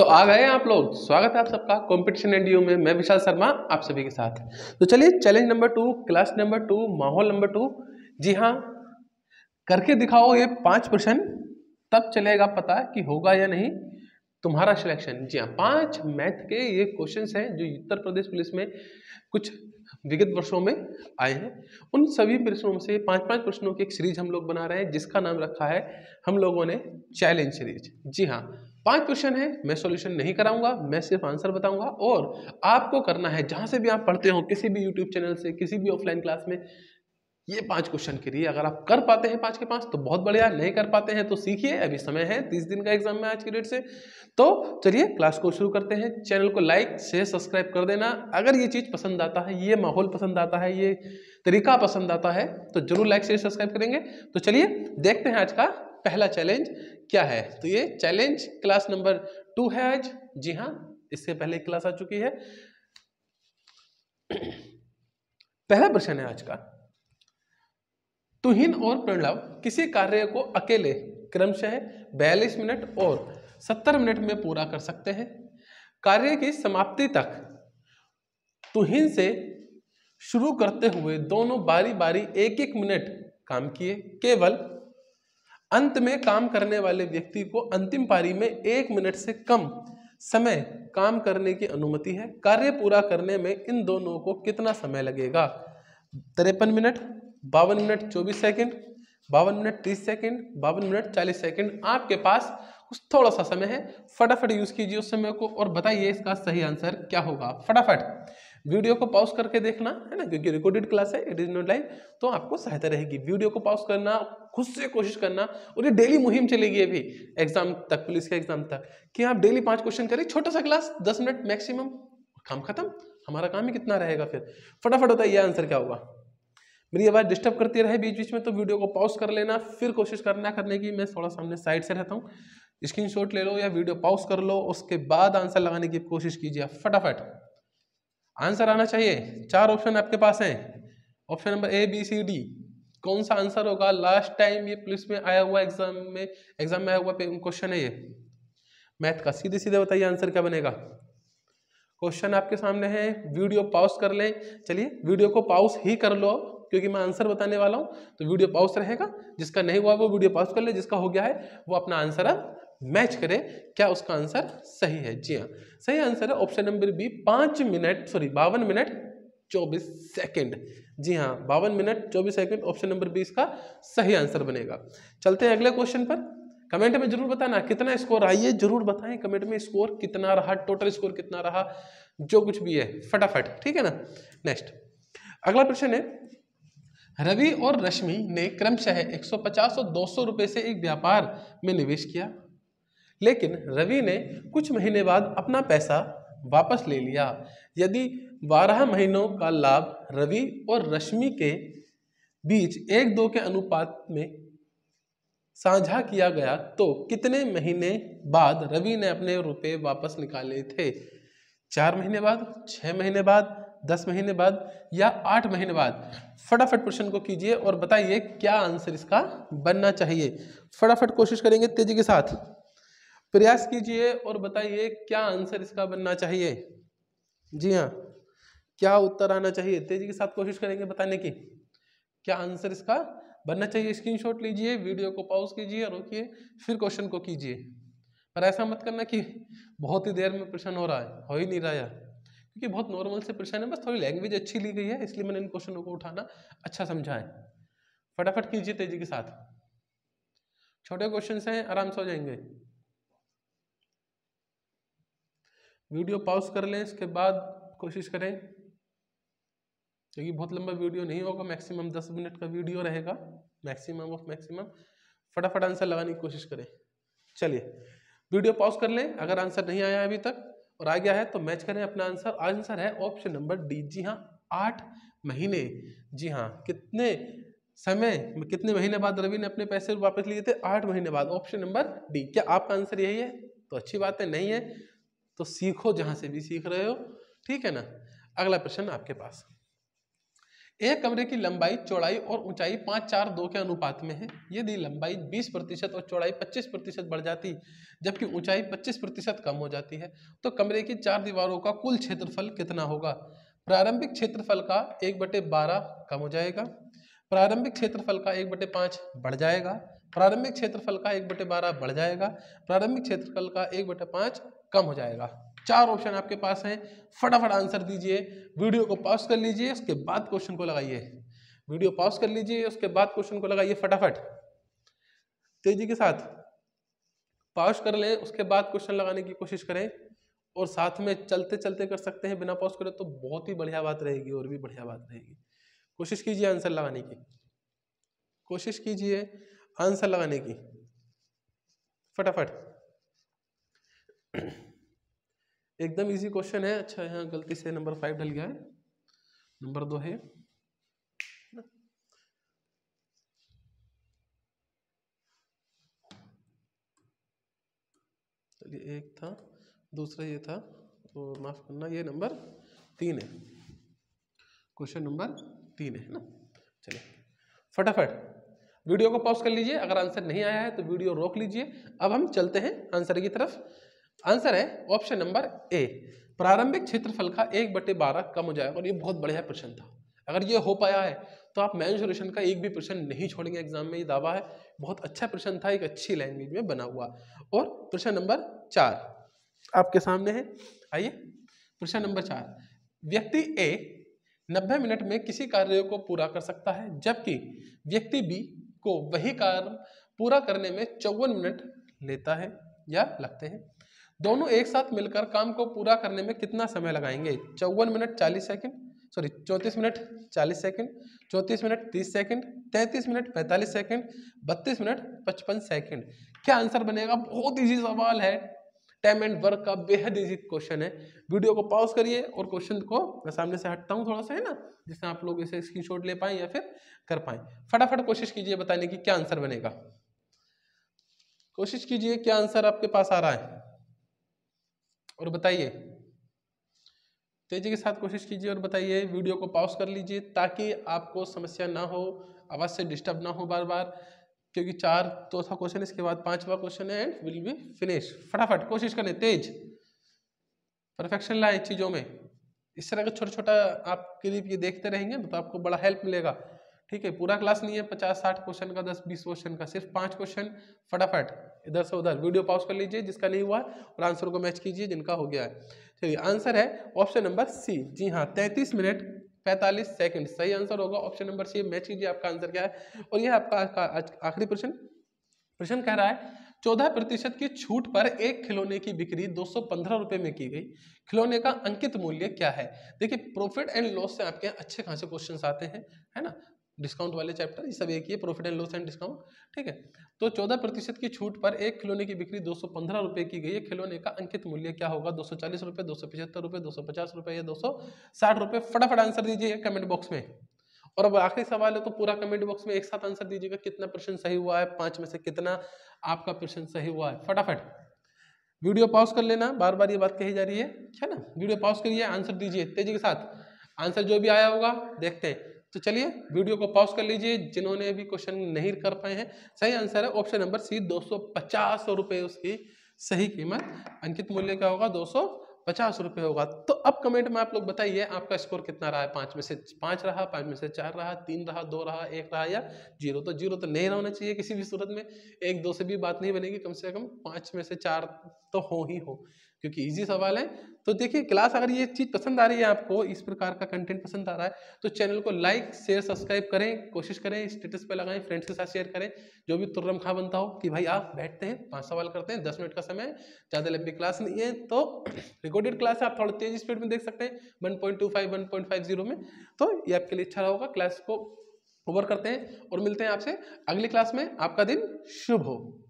तो आ गए आप लोग स्वागत है आप सबका कंपटीशन एनडीयू में मैं विशाल शर्मा आप सभी के साथ तो चलिए challenge number two class number two माहौल नंबर टू जी हाँ करके दिखाओ ये पाँच प्रश्न तब चलेगा पता कि होगा या नहीं तुम्हारा सिलेक्शन जी हाँ पाँच मैथ के ये क्वेश्चन हैं जो उत्तर प्रदेश पुलिस में कुछ विगत वर्षों में आए हैं उन सभी प्रश्नों से पांच पांच प्रश्नों की एक सीरीज हम लोग बना रहे हैं जिसका नाम रखा है हम लोगों ने चैलेंज सीरीज जी हाँ पांच क्वेश्चन है मैं सॉल्यूशन नहीं कराऊंगा मैं सिर्फ आंसर बताऊंगा और आपको करना है जहां से भी आप पढ़ते हो किसी भी यूट्यूब चैनल से किसी भी ऑफलाइन क्लास में ये पांच क्वेश्चन के लिए अगर आप कर पाते हैं पांच के पांच तो बहुत बढ़िया नहीं कर पाते हैं तो सीखिए अभी समय है तीस दिन का एग्जाम में आज की डेट से तो चलिए क्लास को शुरू करते हैं चैनल को लाइक शेयर सब्सक्राइब कर देना अगर ये चीज़ पसंद आता है ये माहौल पसंद आता है ये तरीका पसंद आता है तो जरूर लाइक शेयर सब्सक्राइब करेंगे तो चलिए देखते हैं आज का पहला चैलेंज क्या है तो ये चैलेंज क्लास नंबर टू है आज जी हाँ इससे पहले क्लास आ चुकी है पहला प्रश्न है आज का तुहिन और प्रणव किसी कार्य को अकेले क्रमशः बयालीस मिनट और सत्तर मिनट में पूरा कर सकते हैं कार्य की समाप्ति तक तुहिन से शुरू करते हुए दोनों बारी बारी एक एक मिनट काम किए केवल अंत में काम करने वाले व्यक्ति को अंतिम पारी में एक मिनट से कम समय काम करने की अनुमति है कार्य पूरा करने में इन दोनों को कितना समय लगेगा तिरपन मिनट बावन मिनट चौबीस सेकंड बावन मिनट तीस सेकंड बावन मिनट चालीस सेकंड आपके पास कुछ थोड़ा सा समय है फटाफट यूज़ कीजिए उस समय को और बताइए इसका सही आंसर क्या होगा फटाफट वीडियो को पॉज करके देखना है ना क्योंकि रिकॉर्डेड क्लास है इट इज नॉट लाइव तो आपको सहायता रहेगी वीडियो को पॉज करना खुद से कोशिश करना और ये डेली मुहिम चलेगी अभी एग्जाम तक पुलिस के एग्जाम तक कि आप डेली पाँच क्वेश्चन करें छोटा सा क्लास दस मिनट मैक्सिमम काम खत्म हमारा काम ही कितना रहेगा फिर फटाफट होता बताइए आंसर क्या होगा मेरी आवाज़ डिस्टर्ब करती रहे बीच बीच में तो वीडियो को पॉज कर लेना फिर कोशिश करना करने की मैं थोड़ा सामने साइड से रहता हूँ स्क्रीनशॉट ले लो या वीडियो पॉज कर लो उसके बाद आंसर लगाने की कोशिश कीजिए फटाफट आंसर आना चाहिए चार ऑप्शन आपके पास हैं option number A B C D कौन सा आंसर होगा लास्ट टाइम ये पुलिस में आया हुआ एग्जाम में एग्जाम में आया हुआ क्वेश्चन है ये मैथ का सीधे सीधे बताइए आंसर क्या बनेगा क्वेश्चन आपके सामने है वीडियो पॉज कर लें चलिए वीडियो को पॉज ही कर लो क्योंकि मैं आंसर बताने वाला हूँ तो वीडियो पॉज रहेगा जिसका नहीं हुआ वो वीडियो पॉज कर ले जिसका हो गया है वो अपना आंसर आप मैच करे क्या उसका आंसर सही है जी हाँ सही आंसर है ऑप्शन नंबर बी पाँच मिनट सॉरी बावन मिनट चौबीस सेकंड जी हाँ बावन मिनट चौबीस सेकंड ऑप्शन नंबर बी इसका सही आंसर बनेगा चलते हैं अगले क्वेश्चन पर कमेंट में जरूर बताना कितना स्कोर आइए जरूर बताएं कमेंट में स्कोर कितना रहा टोटल स्कोर कितना रहा जो कुछ भी है फटाफट ठीक है ना नेक्स्ट अगला प्रश्न है रवि और रश्मि ने क्रमशः 150 और 200 रुपए से एक व्यापार में निवेश किया लेकिन रवि ने कुछ महीने बाद अपना पैसा वापस ले लिया यदि बारह महीनों का लाभ रवि और रश्मि के बीच एक दो के अनुपात में साझा किया गया तो कितने महीने बाद रवि ने अपने रुपए वापस निकाले थे चार महीने बाद छः महीने बाद दस महीने बाद या आठ महीने बाद फटाफट प्रश्न को कीजिए और बताइए क्या आंसर इसका बनना चाहिए फटाफट कोशिश करेंगे तेजी के साथ प्रयास कीजिए और बताइए क्या आंसर इसका बनना चाहिए जी हाँ क्या उत्तर आना चाहिए तेजी के साथ कोशिश करेंगे बताने की क्या आंसर इसका बनना चाहिए स्क्रीनशॉट लीजिए वीडियो को पॉज कीजिए और रोकिए फिर क्वेश्चन को कीजिए पर ऐसा मत करना कि बहुत ही देर में प्रश्न हो रहा है हो ही नहीं रहा यार क्योंकि बहुत नॉर्मल से प्रश्न है बस थोड़ी लैंग्वेज अच्छी ली गई है इसलिए मैंने इन क्वेश्चनों को उठाना अच्छा समझा है फटाफट कीजिए तेजी के साथ छोटे क्वेश्चन हैं आराम से हो जाएंगे वीडियो पॉज कर लें इसके बाद कोशिश करें क्योंकि बहुत लंबा वीडियो नहीं होगा मैक्सिमम दस मिनट का वीडियो रहेगा मैक्सिमम ऑफ मैक्सिमम फटाफट आंसर लगाने की कोशिश करें चलिए वीडियो पॉज कर लें अगर आंसर नहीं आया अभी तक और आ गया है तो मैच करें अपना आंसर आंसर है ऑप्शन नंबर डी जी हाँ आठ महीने जी हाँ कितने समय कितने महीने बाद रवि ने अपने पैसे वापस लिए थे आठ महीने बाद ऑप्शन नंबर डी क्या आपका आंसर यही है तो अच्छी बात है नहीं है तो सीखो जहां से भी सीख रहे हो ठीक है ना अगला प्रश्न आपके पास एक कमरे की लंबाई चौड़ाई और ऊंचाई पांच चार दो के अनुपात में है यदि लंबाई 20 प्रतिशत और चौड़ाई 25 प्रतिशत बढ़ जाती जबकि ऊंचाई 25 प्रतिशत कम हो जाती है तो कमरे की चार दीवारों का कुल क्षेत्रफल कितना होगा प्रारंभिक क्षेत्रफल का एक बटे बारह कम हो जाएगा प्रारंभिक क्षेत्रफल का एक बटे पांच बढ़ जाएगा प्रारंभिक क्षेत्रफल का एक बटे बारह बढ़ जाएगा प्रारंभिक क्षेत्रफल का एक बटे पांच कम हो जाएगा चार ऑप्शन आपके पास हैं फटाफट आंसर दीजिए वीडियो को पॉज कर लीजिए उसके बाद क्वेश्चन को लगाइए वीडियो पॉज कर लीजिए उसके बाद क्वेश्चन को लगाइए फटाफट तेजी के साथ पॉज कर लें उसके बाद क्वेश्चन लगाने की कोशिश करें और साथ में चलते चलते कर सकते हैं बिना पॉज करें तो बहुत ही बढ़िया बात रहेगी और भी बढ़िया बात रहेगी कोशिश कीजिए आंसर लगाने की कोशिश कीजिए आंसर लगाने की फटाफट एकदम इजी क्वेश्चन है अच्छा यहाँ गलती से नंबर फाइव ढल गया है नंबर दो है चलिए एक था दूसरा ये था तो माफ़ करना ये नंबर तीन है क्वेश्चन नंबर तीन है ना चलिए फटाफट वीडियो को पॉज कर लीजिए अगर आंसर नहीं आया है तो वीडियो रोक लीजिए अब हम चलते हैं आंसर की तरफ आंसर है ऑप्शन नंबर ए प्रारंभिक क्षेत्रफल का एक बटे बारह कम हो जाएगा और ये बहुत बढ़िया प्रश्न था अगर ये हो पाया है तो आप मैन सोल्यूशन का एक भी प्रश्न नहीं छोड़ेंगे एग्जाम में ये दावा है बहुत अच्छा प्रश्न था एक अच्छी लैंग्वेज में बना हुआ और प्रश्न नंबर चार आपके सामने है आइए प्रश्न नंबर चार व्यक्ति ए नब्बे मिनट में किसी कार्य को पूरा कर सकता है जबकि व्यक्ति बी को वही कार्य पूरा करने में चौवन मिनट लेता है या लगते हैं दोनों एक साथ मिलकर काम को पूरा करने में कितना समय लगाएंगे चौवन मिनट चालीस सेकंड सॉरी चौंतीस मिनट चालीस सेकंड चौंतीस मिनट तीस सेकंड तैंतीस मिनट पैंतालीस सेकंड बत्तीस मिनट पचपन सेकंड क्या आंसर बनेगा बहुत ईजी सवाल है टाइम एंड वर्क का बेहद ईजी क्वेश्चन है वीडियो को पॉज करिए और क्वेश्चन को मैं सामने से हटता हूँ थोड़ा सा है ना जिससे आप लोग इसे शॉट ले पाएँ या फिर कर पाएँ फटाफट कोशिश कीजिए बताने की क्या आंसर बनेगा कोशिश कीजिए क्या आंसर आपके पास आ रहा है और बताइए तेजी के साथ कोशिश कीजिए और बताइए वीडियो को पॉज कर लीजिए ताकि आपको समस्या ना हो आवाज़ से डिस्टर्ब ना हो बार बार क्योंकि चार चौथा क्वेश्चन इसके बाद पांचवा क्वेश्चन है एंड विल बी फिनिश फटाफट कोशिश करें तेज परफेक्शन लाए चीज़ों में इस तरह का छोटा छोटा आप क्लिप ये देखते रहेंगे तो आपको बड़ा हेल्प मिलेगा ठीक है पूरा क्लास नहीं है पचास साठ क्वेश्चन का दस बीस क्वेश्चन का सिर्फ पांच क्वेश्चन फटाफट इधर से उधर वीडियो पॉज कर लीजिए जिसका नहीं हुआ और आंसर को मैच कीजिए जिनका हो गया है चलिए आंसर है ऑप्शन नंबर सी जी हाँ तैंतीस मिनट पैंतालीस सेकंड सही आंसर होगा ऑप्शन नंबर सी मैच कीजिए आपका आंसर क्या है और यह आपका आखिरी प्रश्न प्रश्न कह रहा है चौदह प्रतिशत की छूट पर एक खिलौने की बिक्री दो सौ रुपए में की गई खिलौने का अंकित मूल्य क्या है देखिए प्रॉफिट एंड लॉस से आपके अच्छे खासे क्वेश्चन आते हैं है ना डिस्काउंट वाले चैप्टर ये सब एक ही है profit and loss and discount ठीक है तो चौदह प्रतिशत की छूट पर एक खिलौने की बिक्री दो सौ पंद्रह रुपये की गई है खिलौने का अंकित मूल्य क्या होगा दो सौ चालीस रुपये दो सौ पचहत्तर रुपये दो सौ पचास रुपये या दो सौ साठ रुपये फटाफट आंसर दीजिए कमेंट बॉक्स में और अब आखिरी सवाल है तो पूरा कमेंट बॉक्स में एक साथ आंसर दीजिएगा कितना प्रश्न सही हुआ है पांच में से कितना आपका प्रश्न सही हुआ है फटाफट वीडियो पॉज कर लेना बार बार ये बात कही जा रही है है ना वीडियो पॉज करिए आंसर दीजिए तेजी के साथ आंसर जो भी आया होगा देखते हैं तो चलिए वीडियो को पॉज कर लीजिए जिन्होंने भी क्वेश्चन नहीं कर पाए हैं सही आंसर है ऑप्शन नंबर सी दो सौ पचास उसकी सही कीमत अंकित मूल्य क्या होगा दो सौ पचास रुपये होगा तो अब कमेंट में आप लोग बताइए आपका स्कोर कितना रहा है पाँच में से पाँच रहा पाँच में से चार रहा तीन रहा दो रहा एक रहा या जीरो तो जीरो तो नहीं रहना चाहिए किसी भी सूरत में एक दो से भी बात नहीं बनेगी कम से कम पाँच में से चार तो हो ही हो क्योंकि इजी सवाल है तो देखिए क्लास अगर ये चीज़ पसंद आ रही है आपको इस प्रकार का कंटेंट पसंद आ रहा है तो चैनल को लाइक शेयर सब्सक्राइब करें कोशिश करें स्टेटस पे लगाएं फ्रेंड्स के साथ शेयर करें जो भी तुर्रम खा बनता हो कि भाई आप बैठते हैं पाँच सवाल करते हैं दस मिनट का समय ज़्यादा लंबी क्लास नहीं है तो रिकॉर्डेड क्लास आप थोड़ा तेज स्पीड में देख सकते हैं one point two five one point five zero में तो ये आपके लिए अच्छा रहोगा होगा क्लास को ओवर करते हैं और मिलते हैं आपसे अगली क्लास में आपका दिन शुभ हो